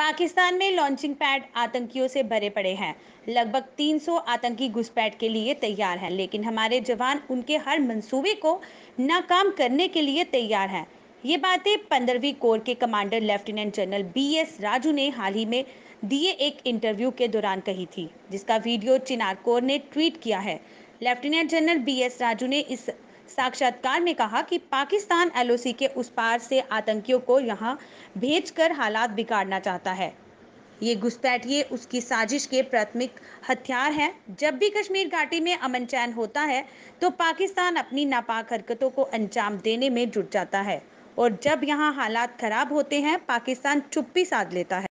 पाकिस्तान में launching pad आतंकियों से भरे पड़े हैं लगभग 300 आतंकी घुसपैठ के लिए तैयार हैं लेकिन हमारे जवान उनके हर मंसूबे को नाकाम करने के लिए तैयार हैं ये बातें पंद्रहवीं कोर के commander lieutenant general B S Raju ने हाल ही में दिए एक इंटरव्यू के दौरान कही थी जिसका वीडियो चिनार कोर ने ट्वीट किया है lieutenant general B S Raju ने इस साक्षात्कार में कहा कि पाकिस्तान एलओसी के उस पार से आतंकियों को यहाँ भेजकर हालात बिगाड़ना चाहता है ये घुसपैठिए उसकी साजिश के प्राथमिक हथियार हैं जब भी कश्मीर घाटी में अमन चैन होता है तो पाकिस्तान अपनी नापाक हरकतों को अंजाम देने में जुट जाता है और जब यहाँ हालात खराब होते हैं पाकिस्तान चुप्पी साध लेता है